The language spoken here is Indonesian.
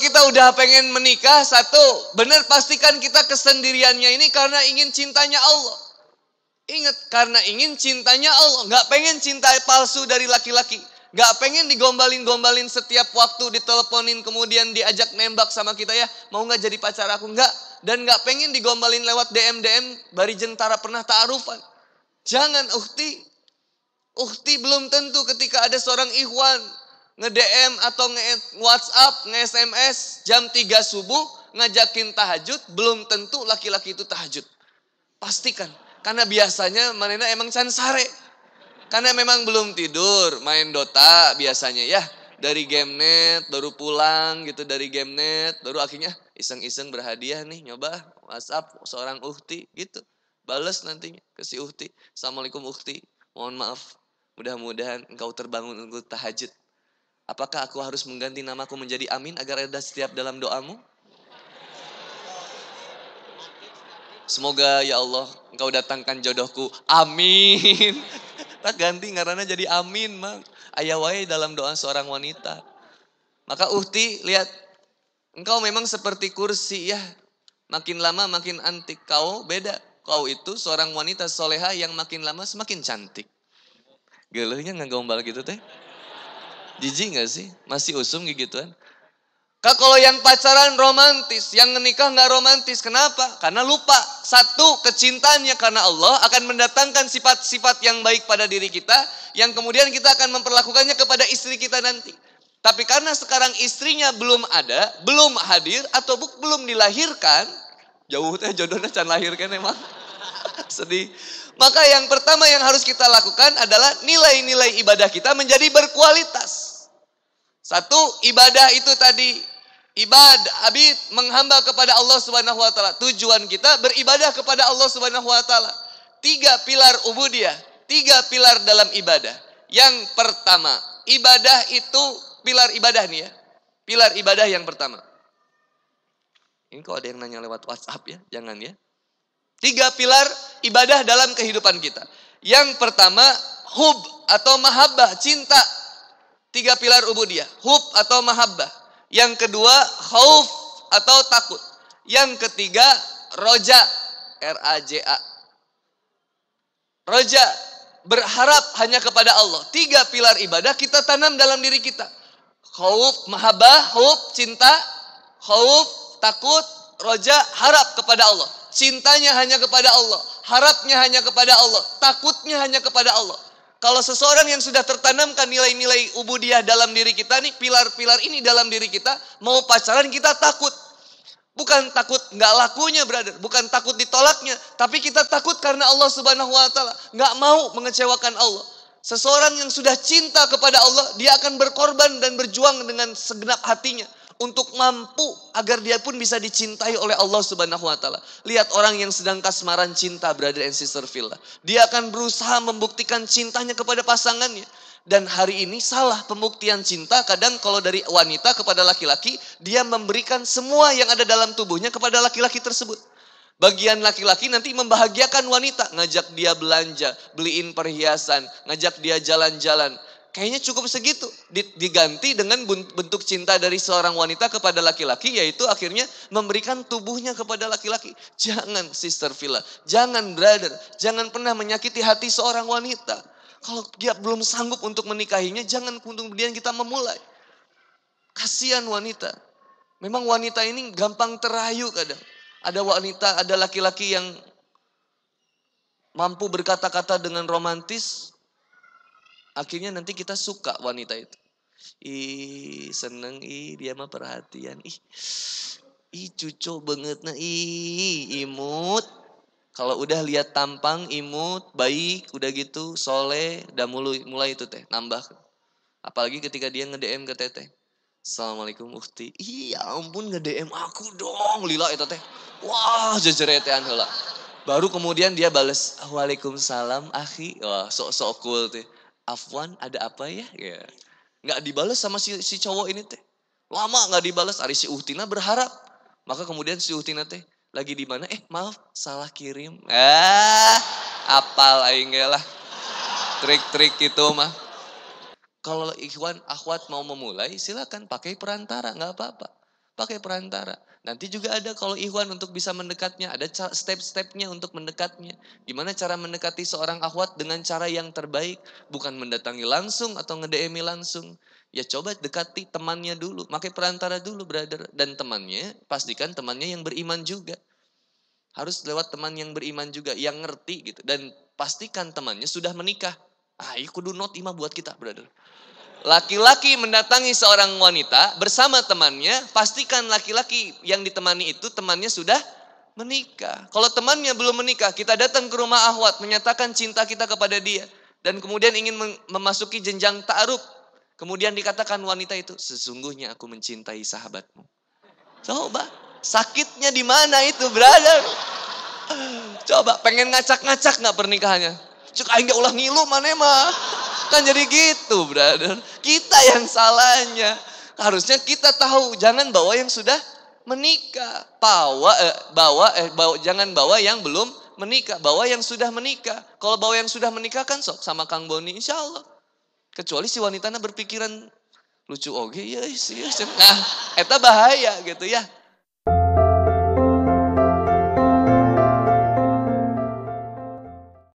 kita udah pengen menikah, satu, benar pastikan kita kesendiriannya ini karena ingin cintanya Allah. Ingat, karena ingin cintanya Allah. Nggak pengen cinta palsu dari laki-laki. Gak pengen digombalin-gombalin setiap waktu, diteleponin kemudian diajak nembak sama kita ya. Mau gak jadi pacar aku? Gak. Dan gak pengen digombalin lewat DM-DM, bari jentara pernah ta'arufan. Jangan, ukti. Ukti belum tentu ketika ada seorang ikhwan nge-DM atau nge-WhatsApp, nge-SMS jam 3 subuh ngajakin tahajud, belum tentu laki-laki itu tahajud. Pastikan. Karena biasanya Manena emang cansare. Karena memang belum tidur, main Dota biasanya ya. Dari GameNet, baru pulang gitu dari GameNet, baru akhirnya iseng-iseng berhadiah nih nyoba WhatsApp seorang uhti gitu. balas nantinya ke si uhti. Assalamualaikum uhti, mohon maaf. Mudah-mudahan engkau terbangun untuk tahajud. Apakah aku harus mengganti namaku menjadi Amin agar ada setiap dalam doamu? Semoga ya Allah engkau datangkan jodohku. Amin. Tak ganti karena jadi amin mang. Ayah wae dalam doa seorang wanita. Maka uhti lihat. Engkau memang seperti kursi ya. Makin lama makin antik. Kau beda. Kau itu seorang wanita soleha yang makin lama semakin cantik. Gelehnya nggak gombal gitu teh. Jijik gak sih? Masih usum kan? Kak kalau yang pacaran romantis, yang menikah nggak romantis. Kenapa? Karena lupa. Satu, kecintaannya karena Allah akan mendatangkan sifat-sifat yang baik pada diri kita. Yang kemudian kita akan memperlakukannya kepada istri kita nanti. Tapi karena sekarang istrinya belum ada, belum hadir, atau belum dilahirkan. Jauh teh jodohnya can lahirkan emang. Sedih. Maka yang pertama yang harus kita lakukan adalah nilai-nilai ibadah kita menjadi berkualitas. Satu ibadah itu tadi ibadah abid menghamba kepada Allah Subhanahu wa taala. Tujuan kita beribadah kepada Allah Subhanahu wa taala. Tiga pilar ubudiyah, tiga pilar dalam ibadah. Yang pertama, ibadah itu pilar ibadah nih ya. Pilar ibadah yang pertama. Ini kok ada yang nanya lewat WhatsApp ya, jangan ya. Tiga pilar ibadah dalam kehidupan kita. Yang pertama, hub atau mahabbah, cinta Tiga pilar ubudiyah, hub atau mahabbah. Yang kedua, khauf atau takut. Yang ketiga, roja, R A J A. Roja berharap hanya kepada Allah. Tiga pilar ibadah kita tanam dalam diri kita. Khauf, mahabbah, khauf, cinta, khauf, takut, roja, harap kepada Allah. Cintanya hanya kepada Allah, harapnya hanya kepada Allah, takutnya hanya kepada Allah. Kalau seseorang yang sudah tertanamkan nilai-nilai ubudiah dalam diri kita nih, pilar-pilar ini dalam diri kita, mau pacaran kita takut. Bukan takut nggak lakunya, brother. Bukan takut ditolaknya, tapi kita takut karena Allah Subhanahu wa taala nggak mau mengecewakan Allah. Seseorang yang sudah cinta kepada Allah, dia akan berkorban dan berjuang dengan segenap hatinya untuk mampu agar dia pun bisa dicintai oleh Allah Subhanahu wa taala. Lihat orang yang sedang kasmaran cinta brother and sister Villa. Dia akan berusaha membuktikan cintanya kepada pasangannya. Dan hari ini salah pembuktian cinta kadang kalau dari wanita kepada laki-laki dia memberikan semua yang ada dalam tubuhnya kepada laki-laki tersebut. Bagian laki-laki nanti membahagiakan wanita, ngajak dia belanja, beliin perhiasan, ngajak dia jalan-jalan, Kayaknya cukup segitu. Diganti dengan bentuk cinta dari seorang wanita kepada laki-laki, yaitu akhirnya memberikan tubuhnya kepada laki-laki. Jangan sister Villa, jangan brother, jangan pernah menyakiti hati seorang wanita. Kalau dia belum sanggup untuk menikahinya, jangan kemudian kita memulai. Kasihan wanita. Memang wanita ini gampang terayu kadang. Ada wanita, ada laki-laki yang mampu berkata-kata dengan romantis, Akhirnya nanti kita suka wanita itu. Ih, seneng ih dia mah perhatian. Ih. Ih cucu banget nah ih imut. Kalau udah lihat tampang imut, baik, udah gitu soleh, udah mulai mulai itu teh nambah. Apalagi ketika dia nge-DM ke teteh. Assalamualaikum ukti. Iya ampun nge-DM aku dong. Lila itu teh. Wah jejeretean lah, Baru kemudian dia bales. Waalaikumsalam akhi. Wah sok-sok cool teh. Afwan ada apa ya? ya. Gak dibalas sama si, si cowok ini teh. Lama nggak dibales. Ari si Uhtina berharap. Maka kemudian si Uhtina teh lagi di mana? Eh maaf salah kirim. Ah, apal aingnya lah. Trik-trik itu mah. Kalau Ikhwan Ahwat mau memulai silakan pakai perantara nggak apa-apa pakai perantara. Nanti juga ada kalau ikhwan untuk bisa mendekatnya, ada step-stepnya untuk mendekatnya. Gimana cara mendekati seorang akhwat dengan cara yang terbaik, bukan mendatangi langsung atau ngedemi langsung. Ya coba dekati temannya dulu, pakai perantara dulu brother. Dan temannya, pastikan temannya yang beriman juga. Harus lewat teman yang beriman juga, yang ngerti gitu. Dan pastikan temannya sudah menikah. Ah, iya, kudu not imam iya buat kita brother laki-laki mendatangi seorang wanita bersama temannya, pastikan laki-laki yang ditemani itu temannya sudah menikah. Kalau temannya belum menikah, kita datang ke rumah ahwat, menyatakan cinta kita kepada dia. Dan kemudian ingin memasuki jenjang ta'aruf. Kemudian dikatakan wanita itu, sesungguhnya aku mencintai sahabatmu. Coba, sakitnya di mana itu, brother? Coba, pengen ngacak-ngacak nggak pernikahannya? Cuk, aing ulah ngilu mana emang? kan jadi gitu, brother. Kita yang salahnya. Harusnya kita tahu, jangan bawa yang sudah menikah. Bawa eh, bawa eh bawa jangan bawa yang belum menikah, bawa yang sudah menikah. Kalau bawa yang sudah menikah kan sok sama Kang Boni insya Allah. Kecuali si wanitanya berpikiran lucu oke okay, ya yes, ya. Iya, iya. nah eta bahaya gitu ya